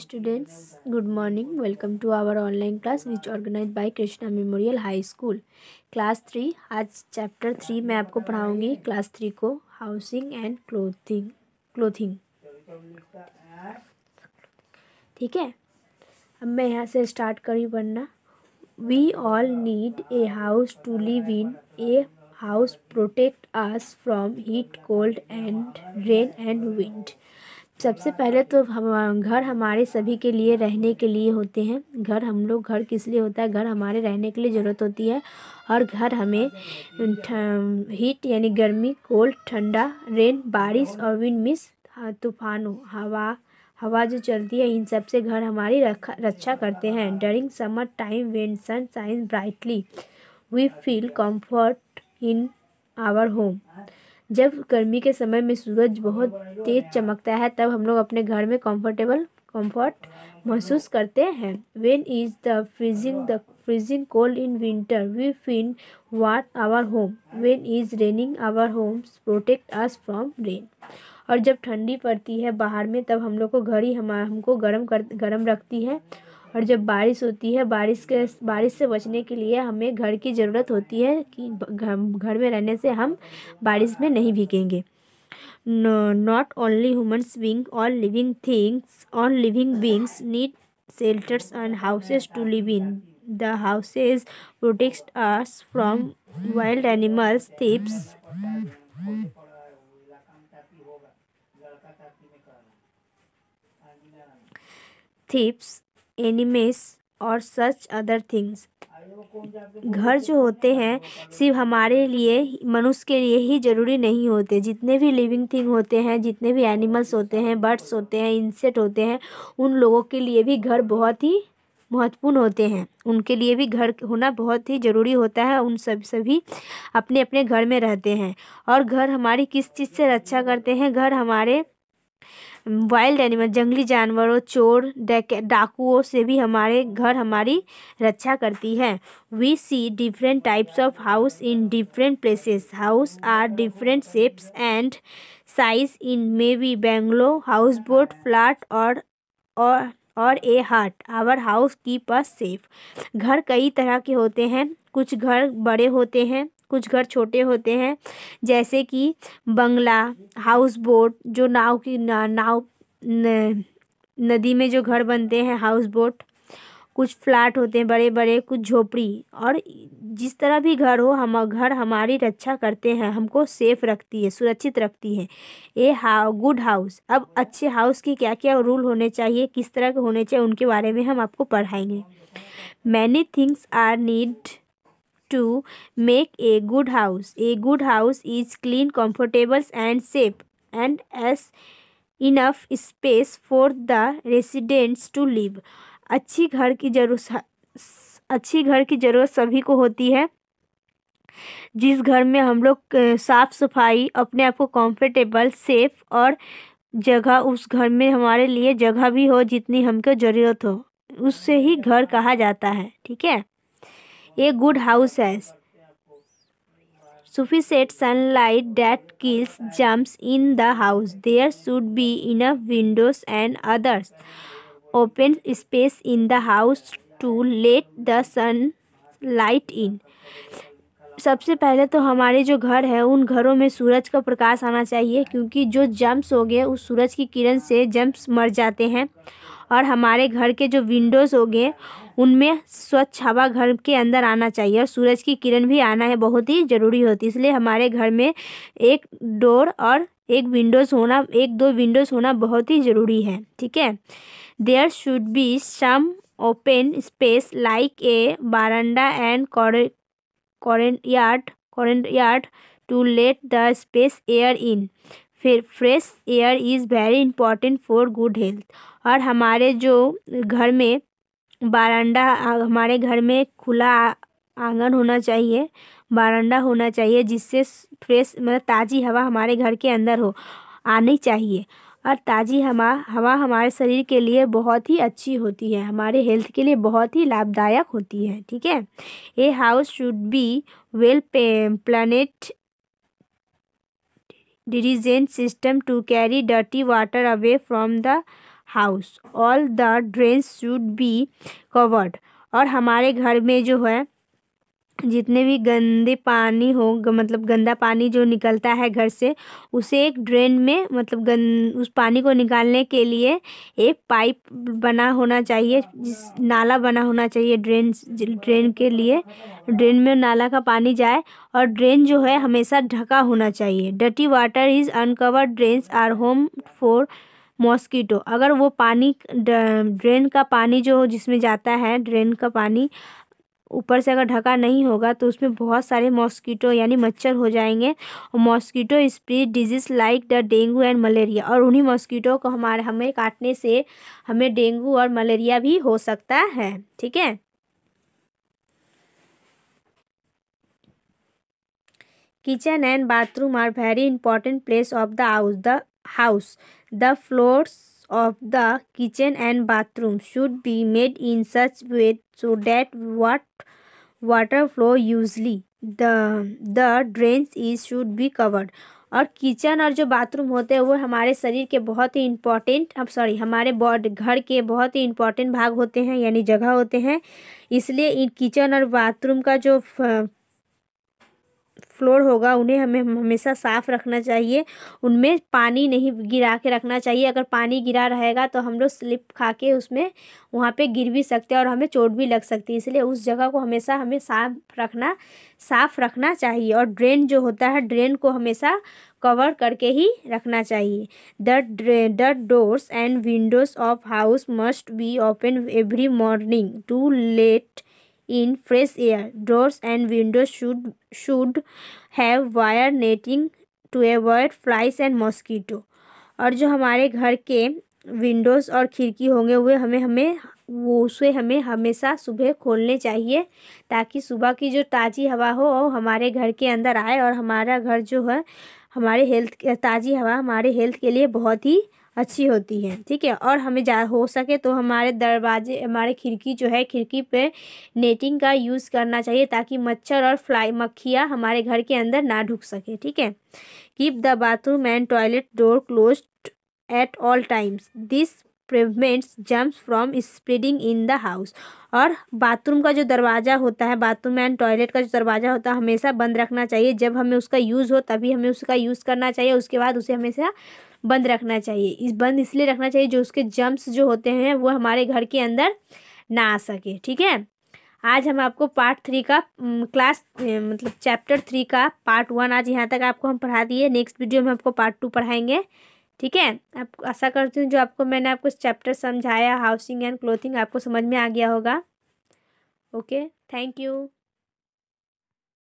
Students good morning welcome to our online class which organize organized Krishna Memorial High School class three आज chapter three मैं आपको पढ़ाऊंगी class three को housing and clothing clothing ठीक है अब मैं यहाँ से स्टार्ट करी पढ़ना we all need a house to live in a house protect us from heat cold and rain and wind सबसे पहले तो हम घर हमारे सभी के लिए रहने के लिए होते हैं घर हम लोग घर किस लिए होता है घर हमारे रहने के लिए ज़रूरत होती है और घर हमें हीट यानी गर्मी कोल्ड ठंडा रेन बारिश और विंड मिस तूफान हवा हवा जो चलती है इन सब से घर हमारी रखा रक्षा करते हैं during summer time when sun shines brightly we feel comfort in our home जब गर्मी के समय में सूरज बहुत तेज़ चमकता है तब हम लोग अपने घर में कंफर्टेबल कंफर्ट महसूस करते हैं when is the freezing the freezing cold in winter we feel वाट our home when is raining our homes protect us from rain और जब ठंडी पड़ती है बाहर में तब हम लोग को घर ही हम हमको गर्म कर गर्म रखती है और जब बारिश होती है बारिश के बारिश से बचने के लिए हमें घर की ज़रूरत होती है कि घर में रहने से हम बारिश में नहीं भीगेंगे not only humans being all living things on living beings need shelters and houses to live in the houses protect ours from wild animals thieves thieves animals और सच अदर थिंग्स घर जो होते हैं सिर्फ हमारे लिए मनुष्य के लिए ही ज़रूरी नहीं होते जितने भी लिविंग थिंग होते हैं जितने भी एनिमल्स होते हैं बर्ड्स होते हैं इंसेक्ट होते हैं उन लोगों के लिए भी घर बहुत ही महत्वपूर्ण होते हैं उनके लिए भी घर होना बहुत ही ज़रूरी होता है उन सब सभी अपने अपने घर में रहते हैं और घर हमारी किस चीज़ से रक्षा करते हैं घर हमारे वाइल्ड एनिमल जंगली जानवरों चोर डाकुओं से भी हमारे घर हमारी रक्षा करती है we see different types of house in different places house are different shapes and size in may be bungalow house boat flat और और और a hut our house keep us safe घर कई तरह के होते हैं कुछ घर बड़े होते हैं कुछ घर छोटे होते हैं जैसे कि बंगला हाउस बोट जो नाव की ना, नाव न, नदी में जो घर बनते हैं हाउस बोट कुछ फ्लैट होते हैं बड़े बड़े कुछ झोपड़ी और जिस तरह भी घर हो हम घर हमारी रक्षा करते हैं हमको सेफ रखती है सुरक्षित रखती है ए हाउ गुड हाउस अब अच्छे हाउस के क्या क्या रूल होने चाहिए किस तरह के होने चाहिए उनके बारे में हम आपको पढ़ाएंगे many things are need to make a good house a good house is clean comfortable and safe and has enough space for the residents to live अच्छी घर की जरूरत अच्छी घर की ज़रूरत सभी को होती है जिस घर में हम लोग साफ़ सफाई अपने आप को कम्फर्टेबल सेफ और जगह उस घर में हमारे लिए जगह भी हो जितनी हमको ज़रूरत हो उससे ही घर कहा जाता है ठीक है a good house has sunlight that kills germs in the house there should be enough windows and others open space in the house to let the sunlight in सबसे पहले तो हमारे जो घर है उन घरों में सूरज का प्रकाश आना चाहिए क्योंकि जो जम्प्स हो गए उस सूरज की किरण से जम्प्स मर जाते हैं और हमारे घर के जो विंडोज़ हो गए उनमें स्वच्छ हवा घर के अंदर आना चाहिए और सूरज की किरण भी आना है बहुत ही ज़रूरी होती है इसलिए हमारे घर में एक डोर और एक विंडोज़ होना एक दो विंडोज़ होना बहुत ही ज़रूरी है ठीक है there should be some open space like a veranda and courtyard courtyard to let the space air in फिर fresh air is very important for good health और हमारे जो घर में बारंडा हमारे घर में खुला आंगन होना चाहिए बारंडा होना चाहिए जिससे फ्रेश मतलब ताज़ी हवा हमारे घर के अंदर हो आनी चाहिए और ताज़ी हवा हवा हमारे शरीर के लिए बहुत ही अच्छी होती है हमारे हेल्थ के लिए बहुत ही लाभदायक होती है ठीक है a house should be well planned drainage system to carry dirty water away from the house all the drain should be covered और हमारे घर में जो है जितने भी गंदे पानी हो मतलब गंदा पानी जो निकलता है घर से उसे एक ड्रेन में मतलब गन उस पानी को निकालने के लिए एक पाइप बना होना चाहिए जिस नाला बना होना चाहिए ड्रेन ड्रेन के लिए ड्रेन में नाला का पानी जाए और ड्रेन जो है हमेशा ढका होना चाहिए डटी water is uncovered drain are home for mosquito अगर वो पानी ड्रेन का पानी जो जिसमें जाता है ड्रेन का पानी ऊपर से अगर ढका नहीं होगा तो उसमें बहुत सारे मॉस्किटो यानी मच्छर हो जाएंगे और mosquito spread disease like the dengue and malaria और उन्हीं मॉस्किटो को हमारे हमें काटने से हमें डेंगू और मलेरिया भी हो सकता है ठीक है kitchen and bathroom are very important place of the house the house the floors of the kitchen and bathroom should be made in such way so that what water flow usually the the drains is should be covered और kitchen और जो bathroom होते हैं वो हमारे शरीर के बहुत ही इम्पॉर्टेंट अब सॉरी हमारे बॉड घर के बहुत ही इम्पॉर्टेंट भाग होते हैं यानी जगह होते हैं इसलिए इन किचन और बाथरूम का जो फ्लोर होगा उन्हें हमें हमेशा साफ़ रखना चाहिए उनमें पानी नहीं गिरा के रखना चाहिए अगर पानी गिरा रहेगा तो हम लोग स्लिप खा के उसमें वहाँ पे गिर भी सकते हैं और हमें चोट भी लग सकती है इसलिए उस जगह को हमेशा हमें साफ रखना साफ़ रखना चाहिए और ड्रेन जो होता है ड्रेन को हमेशा कवर करके ही रखना चाहिए the the doors and windows of house must be open every morning to let in fresh air. Doors and windows should should have wire netting to avoid flies and mosquito. और जो हमारे घर के Windows और खिड़की होंगे हुए हमें हमें वो उसे हमें हमेशा सुबह खोलने चाहिए ताकि सुबह की जो ताज़ी हवा हो वो हमारे घर के अंदर आए और हमारा घर जो है हमारे हेल्थ ताज़ी हवा हमारे हेल्थ के लिए बहुत ही अच्छी होती है ठीक है और हमें जा हो सके तो हमारे दरवाजे हमारे खिड़की जो है खिड़की पे नेटिंग का यूज़ करना चाहिए ताकि मच्छर और फ्लाई मक्खियाँ हमारे घर के अंदर ना ढुक सके ठीक है keep the bathroom and toilet door close at all times this prevents germs from spreading in the house और बाथरूम का जो दरवाज़ा होता है बाथरूम एंड टॉयलेट का जो दरवाज़ा होता है हमेशा बंद रखना चाहिए जब हमें उसका यूज़ हो तभी हमें उसका यूज़ करना चाहिए उसके बाद उसे हमेशा बंद रखना चाहिए इस बंद इसलिए रखना चाहिए जो उसके जम्स जो होते हैं वो हमारे घर के अंदर ना आ सके ठीक है आज हम आपको पार्ट थ्री का क्लास मतलब चैप्टर थ्री का पार्ट वन आज यहाँ तक आपको हम पढ़ा दिए नेक्स्ट वीडियो में आपको पार्ट टू पढ़ाएंगे ठीक है आप आशा करती हूँ जो आपको मैंने आपको चैप्टर समझाया हाउसिंग एंड क्लोथिंग आपको समझ में आ गया होगा ओके थैंक यू